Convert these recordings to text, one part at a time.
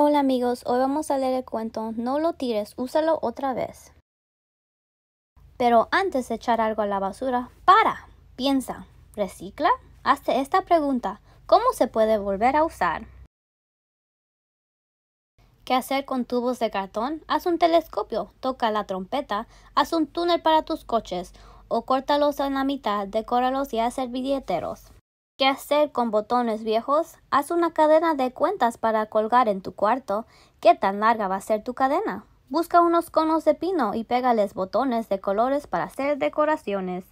Hola amigos, hoy vamos a leer el cuento No lo tires, úsalo otra vez. Pero antes de echar algo a la basura, para, piensa, recicla, hazte esta pregunta, ¿cómo se puede volver a usar? ¿Qué hacer con tubos de cartón? Haz un telescopio, toca la trompeta, haz un túnel para tus coches o córtalos en la mitad, decóralos y haz billeteros. ¿Qué hacer con botones viejos? Haz una cadena de cuentas para colgar en tu cuarto. ¿Qué tan larga va a ser tu cadena? Busca unos conos de pino y pégales botones de colores para hacer decoraciones.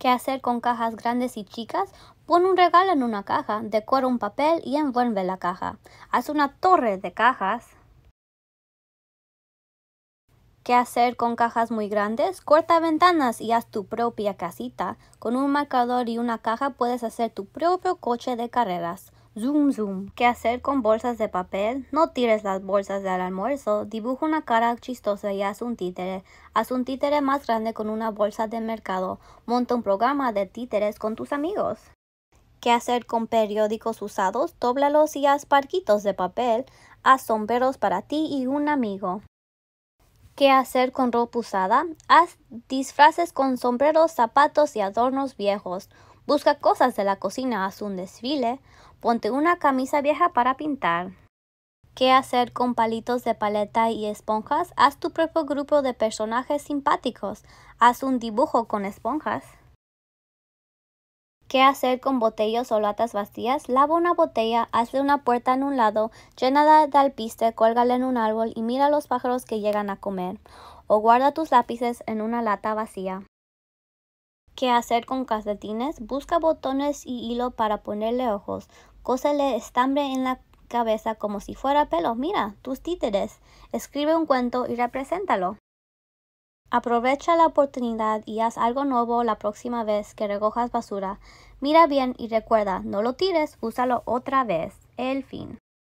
¿Qué hacer con cajas grandes y chicas? Pon un regalo en una caja, decora un papel y envuelve la caja. Haz una torre de cajas. ¿Qué hacer con cajas muy grandes? Corta ventanas y haz tu propia casita. Con un marcador y una caja puedes hacer tu propio coche de carreras. Zoom zoom. ¿Qué hacer con bolsas de papel? No tires las bolsas del almuerzo. Dibuja una cara chistosa y haz un títere. Haz un títere más grande con una bolsa de mercado. Monta un programa de títeres con tus amigos qué hacer con periódicos usados, dóblalos y haz parquitos de papel, haz sombreros para ti y un amigo qué hacer con ropa usada, haz disfraces con sombreros, zapatos y adornos viejos, busca cosas de la cocina, haz un desfile, ponte una camisa vieja para pintar. ¿Qué hacer con palitos de paleta y esponjas? Haz tu propio grupo de personajes simpáticos, haz un dibujo con esponjas. ¿Qué hacer con botellas o latas vacías? Lava una botella, hazle una puerta en un lado, llénala de alpiste, cuélgala en un árbol y mira a los pájaros que llegan a comer. O guarda tus lápices en una lata vacía. ¿Qué hacer con calcetines? Busca botones y hilo para ponerle ojos. Cósele estambre en la cabeza como si fuera pelo. Mira, tus títeres. Escribe un cuento y represéntalo. Aprovecha la oportunidad y haz algo nuevo la próxima vez que recojas basura. Mira bien y recuerda, no lo tires, úsalo otra vez. El fin.